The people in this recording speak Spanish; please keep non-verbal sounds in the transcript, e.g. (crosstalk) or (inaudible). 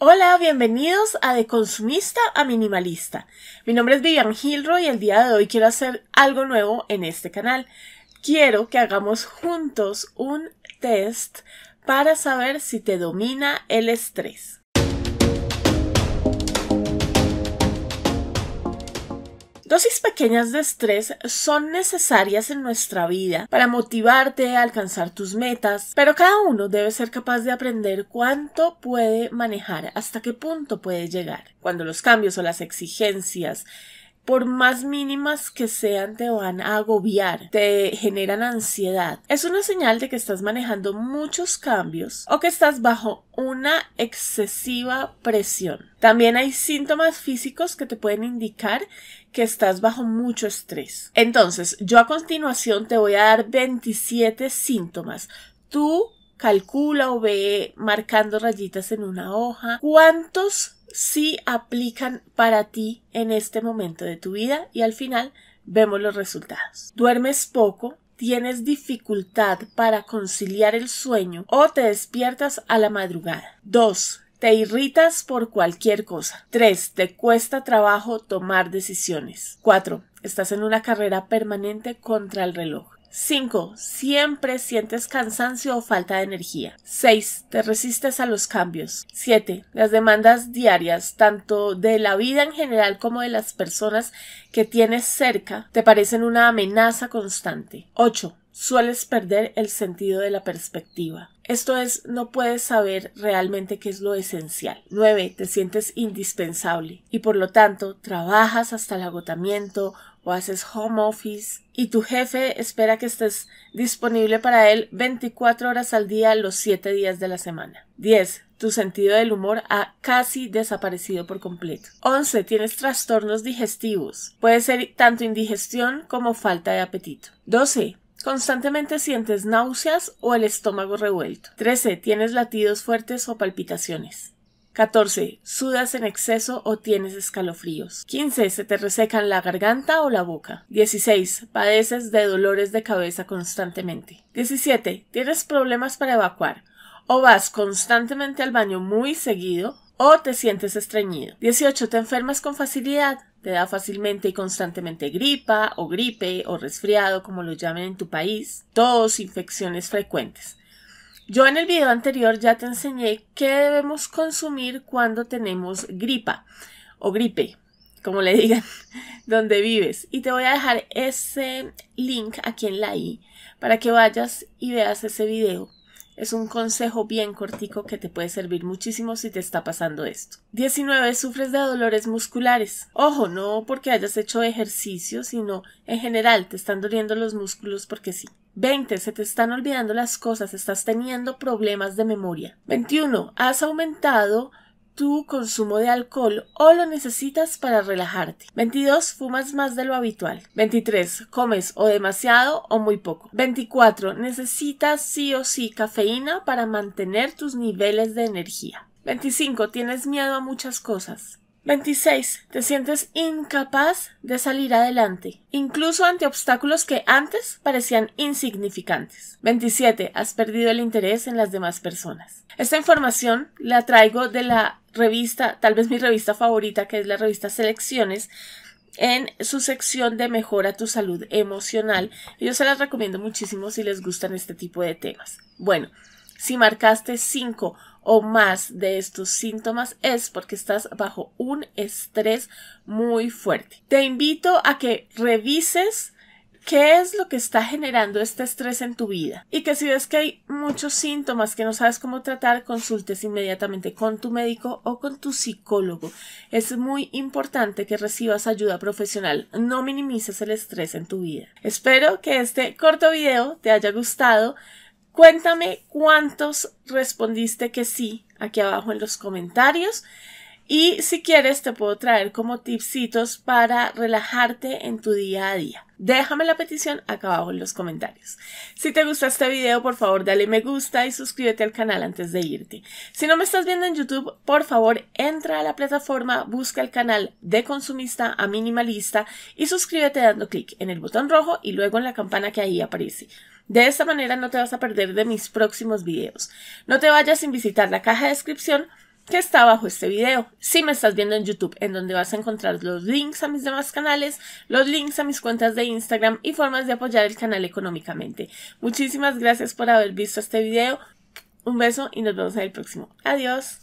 Hola, bienvenidos a De Consumista a Minimalista. Mi nombre es Vivian Gilroy y el día de hoy quiero hacer algo nuevo en este canal. Quiero que hagamos juntos un test para saber si te domina el estrés. Dosis pequeñas de estrés son necesarias en nuestra vida para motivarte a alcanzar tus metas, pero cada uno debe ser capaz de aprender cuánto puede manejar, hasta qué punto puede llegar. Cuando los cambios o las exigencias por más mínimas que sean, te van a agobiar, te generan ansiedad. Es una señal de que estás manejando muchos cambios o que estás bajo una excesiva presión. También hay síntomas físicos que te pueden indicar que estás bajo mucho estrés. Entonces, yo a continuación te voy a dar 27 síntomas. Tú calcula o ve marcando rayitas en una hoja cuántos si aplican para ti en este momento de tu vida y al final vemos los resultados. Duermes poco, tienes dificultad para conciliar el sueño o te despiertas a la madrugada. 2. Te irritas por cualquier cosa. 3. Te cuesta trabajo tomar decisiones. 4. Estás en una carrera permanente contra el reloj. 5. Siempre sientes cansancio o falta de energía. 6. Te resistes a los cambios. 7. Las demandas diarias, tanto de la vida en general como de las personas que tienes cerca, te parecen una amenaza constante. 8. Sueles perder el sentido de la perspectiva. Esto es, no puedes saber realmente qué es lo esencial. 9. Te sientes indispensable y por lo tanto trabajas hasta el agotamiento, haces home office y tu jefe espera que estés disponible para él 24 horas al día los 7 días de la semana. 10. Tu sentido del humor ha casi desaparecido por completo. 11. Tienes trastornos digestivos. Puede ser tanto indigestión como falta de apetito. 12. Constantemente sientes náuseas o el estómago revuelto. 13. Tienes latidos fuertes o palpitaciones. 14. Sudas en exceso o tienes escalofríos. 15. Se te resecan la garganta o la boca. 16. Padeces de dolores de cabeza constantemente. 17. Tienes problemas para evacuar. O vas constantemente al baño muy seguido o te sientes estreñido. 18. Te enfermas con facilidad. Te da fácilmente y constantemente gripa o gripe o resfriado, como lo llamen en tu país, Todos infecciones frecuentes. Yo en el video anterior ya te enseñé qué debemos consumir cuando tenemos gripa o gripe, como le digan, (laughs) donde vives. Y te voy a dejar ese link aquí en la i para que vayas y veas ese video. Es un consejo bien cortico que te puede servir muchísimo si te está pasando esto. 19. Sufres de dolores musculares. Ojo, no porque hayas hecho ejercicio, sino en general te están doliendo los músculos porque sí. 20. Se te están olvidando las cosas, estás teniendo problemas de memoria. 21. Has aumentado tu consumo de alcohol o lo necesitas para relajarte. 22. Fumas más de lo habitual. 23. Comes o demasiado o muy poco. 24. Necesitas sí o sí cafeína para mantener tus niveles de energía. 25. Tienes miedo a muchas cosas. 26. Te sientes incapaz de salir adelante, incluso ante obstáculos que antes parecían insignificantes. 27. Has perdido el interés en las demás personas. Esta información la traigo de la revista, tal vez mi revista favorita, que es la revista Selecciones, en su sección de mejora tu salud emocional. yo se las recomiendo muchísimo si les gustan este tipo de temas. Bueno, si marcaste 5 o más de estos síntomas es porque estás bajo un estrés muy fuerte. Te invito a que revises qué es lo que está generando este estrés en tu vida y que si ves que hay muchos síntomas que no sabes cómo tratar, consultes inmediatamente con tu médico o con tu psicólogo. Es muy importante que recibas ayuda profesional, no minimices el estrés en tu vida. Espero que este corto video te haya gustado. Cuéntame cuántos respondiste que sí aquí abajo en los comentarios. Y si quieres, te puedo traer como tipsitos para relajarte en tu día a día. Déjame la petición acá abajo en los comentarios. Si te gusta este video, por favor, dale me gusta y suscríbete al canal antes de irte. Si no me estás viendo en YouTube, por favor, entra a la plataforma, busca el canal de consumista a minimalista y suscríbete dando clic en el botón rojo y luego en la campana que ahí aparece. De esta manera no te vas a perder de mis próximos videos. No te vayas sin visitar la caja de descripción que está abajo este video. Si me estás viendo en YouTube, en donde vas a encontrar los links a mis demás canales, los links a mis cuentas de Instagram y formas de apoyar el canal económicamente. Muchísimas gracias por haber visto este video. Un beso y nos vemos en el próximo. Adiós.